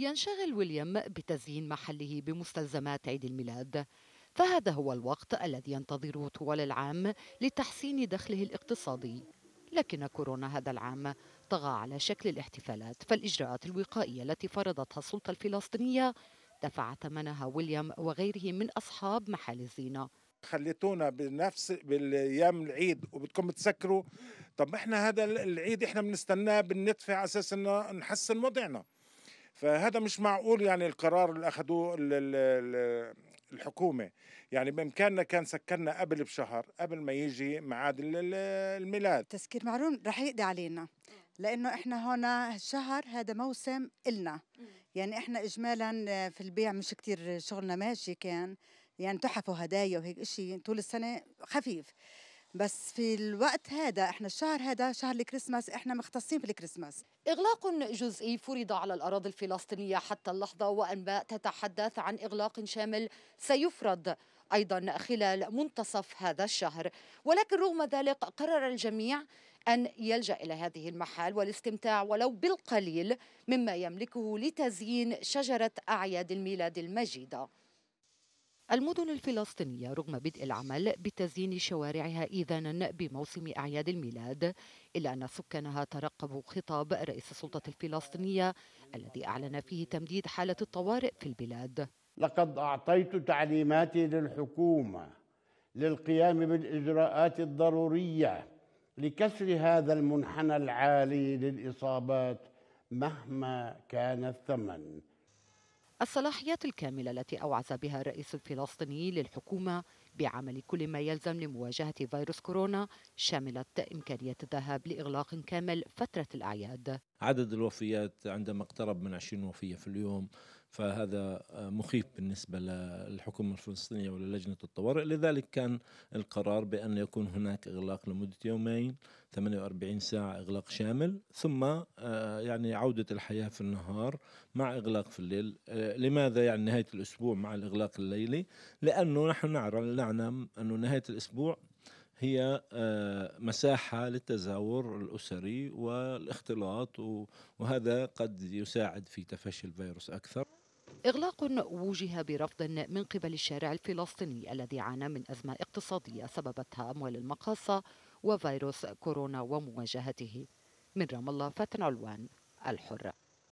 ينشغل ويليام بتزيين محله بمستلزمات عيد الميلاد فهذا هو الوقت الذي ينتظره طوال العام لتحسين دخله الاقتصادي لكن كورونا هذا العام طغى على شكل الاحتفالات فالإجراءات الوقائية التي فرضتها السلطة الفلسطينية دفع ثمنها ويليام وغيره من أصحاب محل الزينة خليتونا بنفس بالايام العيد وبدكم تسكروا طب احنا هذا العيد احنا بنستناه بالندفع اساس انه نحسن وضعنا فهذا مش معقول يعني القرار اللي اخذوه الحكومه يعني بامكاننا كان سكرنا قبل بشهر قبل ما يجي ميعاد الميلاد تسكير معلوم رح يقضي علينا لانه احنا هنا شهر هذا موسم النا يعني احنا اجمالا في البيع مش كتير شغلنا ماشي كان يعني تحف وهدايا وهيك اشي طول السنه خفيف بس في الوقت هذا احنا الشهر هذا شهر الكريسماس احنا مختصين في الكريسماس اغلاق جزئي فرض على الاراضي الفلسطينيه حتى اللحظه وانباء تتحدث عن اغلاق شامل سيفرض ايضا خلال منتصف هذا الشهر ولكن رغم ذلك قرر الجميع أن يلجأ إلى هذه المحال والاستمتاع ولو بالقليل مما يملكه لتزيين شجرة أعياد الميلاد المجيدة المدن الفلسطينية رغم بدء العمل بتزيين شوارعها إيذانا بموسم أعياد الميلاد إلا أن سكانها ترقبوا خطاب رئيس السلطة الفلسطينية الذي أعلن فيه تمديد حالة الطوارئ في البلاد لقد أعطيت تعليماتي للحكومة للقيام بالإجراءات الضرورية لكسر هذا المنحنى العالي للإصابات مهما كان الثمن الصلاحيات الكاملة التي أوعز بها الرئيس الفلسطيني للحكومة بعمل كل ما يلزم لمواجهة فيروس كورونا شملت إمكانية الذهاب لإغلاق كامل فترة الأعياد عدد الوفيات عندما اقترب من 20 وفية في اليوم فهذا آه، مخيف بالنسبة للحكومة الفلسطينية وللجنة الطوارئ لذلك كان القرار بأن يكون هناك إغلاق لمدة يومين 48 ساعة إغلاق شامل ثم آه، يعني عودة الحياة في النهار مع إغلاق في الليل آه، لماذا يعني نهاية الأسبوع مع الإغلاق الليلي لأنه نحن نعلم أنه نهاية الأسبوع هي آه، مساحة للتزاور الأسري والاختلاط وهذا قد يساعد في تفشي الفيروس أكثر إغلاق وجه برفض من قبل الشارع الفلسطيني الذي عانى من أزمة اقتصادية سببتها أموال المقاصة وفيروس كورونا ومواجهته من رام الله فاتن علوان الحرة